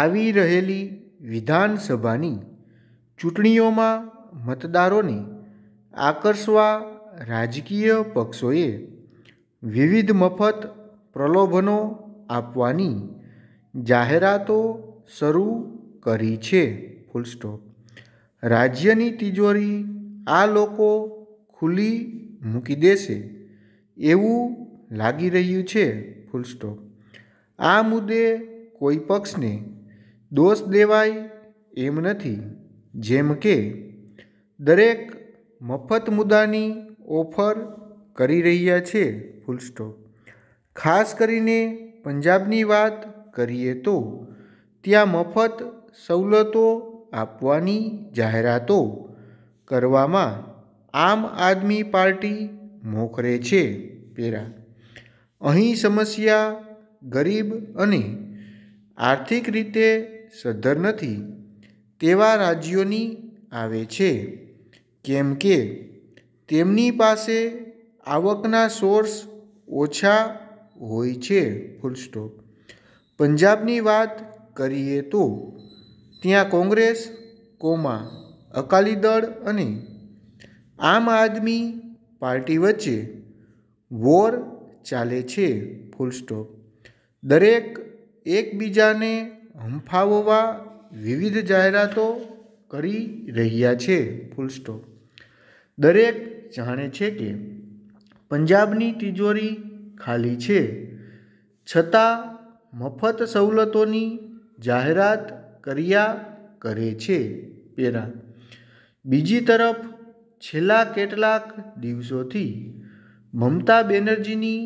આવી રહેલી વિધાનસભાની ચૂંટણીઓમાં મતદારોને આકર્ષવા રાજકીય પક્ષોએ વિવિધ મફત પ્રલોભનો આપવાની જાહેરાતો શરૂ કરી છે ફૂલસ્ટોપ રાજ્યની તિજોરી આ લોકો ખુલ્લી મૂકી દેશે એવું લાગી રહ્યું છે ફૂલસ્ટોપ આ મુદ્દે કોઈ પક્ષને દોષ દેવાય એમ નથી જેમ કે દરેક મફત મુદ્દાની ઓફર કરી રહ્યા છે ફૂલ સ્ટોપ ખાસ કરીને પંજાબની વાત કરીએ તો ત્યાં મફત સવલતો આપવાની જાહેરાતો કરવામાં આમ આદમી પાર્ટી મોખરે છે પેરા અહીં સમસ્યા ગરીબ અને આર્થિક રીતે સદ્ધર નથી તેવા રાજ્યોની આવે છે કેમ કે તેમની પાસે આવકના સોર્સ ઓછા હોય છે ફૂલસ્ટોપ પંજાબની વાત કરીએ તો ત્યાં કોંગ્રેસ કોમા અકાલી દળ અને આમ આદમી પાર્ટી વચ્ચે વોર ચાલે છે ફૂલસ્ટોપ દરેક એકબીજાને હંફાવવા વિવિધ જાહેરાતો કરી રહ્યા છે ફૂલ સ્ટોપ દરેક જાણે છે કે પંજાબની તિજોરી ખાલી છે છતાં મફત સવલતોની જાહેરાત કર્યા કરે છે પેરા બીજી તરફ છેલ્લા કેટલાક દિવસોથી મમતા બેનર્જીની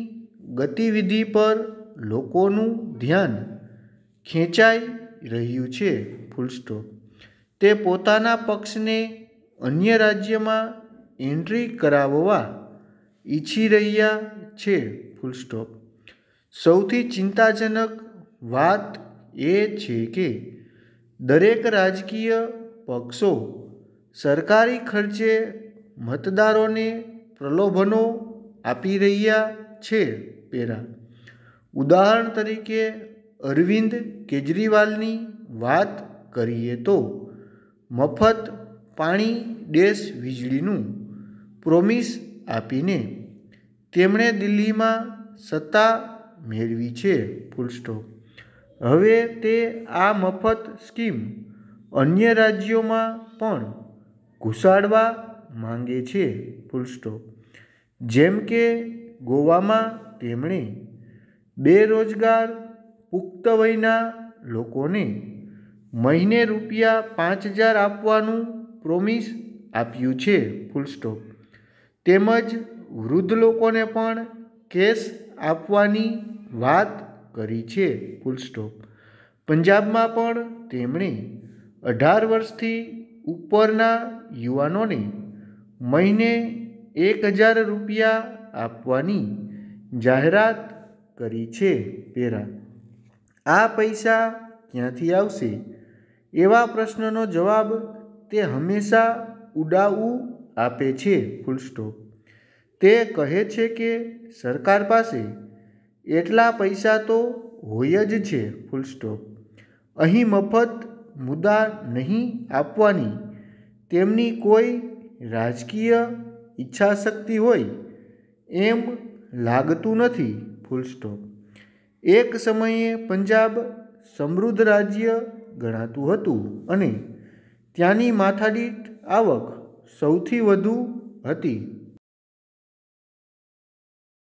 ગતિવિધિ પર લોકોનું ધ્યાન ખેંચાઈ રહ્યું છે ફૂલસ્ટોપ તે પોતાના પક્ષને અન્ય રાજ્યમાં એન્ટ્રી કરાવવા ઈચ્છી રહ્યા છે ફૂલસ્ટોપ સૌથી ચિંતાજનક વાત એ છે કે દરેક રાજકીય પક્ષો સરકારી ખર્ચે મતદારોને પ્રલોભનો આપી રહ્યા છે પેરા ઉદાહરણ તરીકે અરવિંદ કેજરીવાલની વાત કરીએ તો મફત પાણી ડેશ વીજળીનું પ્રોમિસ આપીને તેમણે દિલ્હીમાં સત્તા મેળવી છે ફૂલ સ્ટોપ હવે તે આ મફત સ્કીમ અન્ય રાજ્યોમાં પણ ઘુસાડવા માંગે છે ફૂલ સ્ટોપ જેમ કે ગોવામાં તેમણે બેરોજગાર પુખ્ત વયના લોકોને મહિને રૂપિયા પાંચ હજાર આપવાનું પ્રોમિસ આપ્યું છે ફૂલ તેમજ વૃદ્ધ લોકોને પણ કેશ આપવાની વાત કરી છે ફૂલ સ્ટોપ પંજાબમાં પણ તેમણે અઢાર વર્ષથી ઉપરના યુવાનોને મહિને એક હજાર રૂપિયા આપવાની જાહેરાત કરી છે પેરા આ પૈસા ક્યાંથી આવશે એવા પ્રશ્નનો જવાબ તે હંમેશા ઉડાવું આપે છે ફૂલ સ્ટોપ તે કહે છે કે સરકાર પાસે એટલા પૈસા તો હોય જ છે ફૂલ સ્ટોપ અહીં મફત મુદ્દા નહીં આપવાની તેમની કોઈ રાજકીય ઈચ્છાશક્તિ હોય એમ લાગતું નથી ફૂલસ્ટોપ એક સમયે પંજાબ સમૃદ્ધ રાજ્ય ગણાતું હતું અને ત્યાંની માથાદીઠ આવક સૌથી વધુ હતી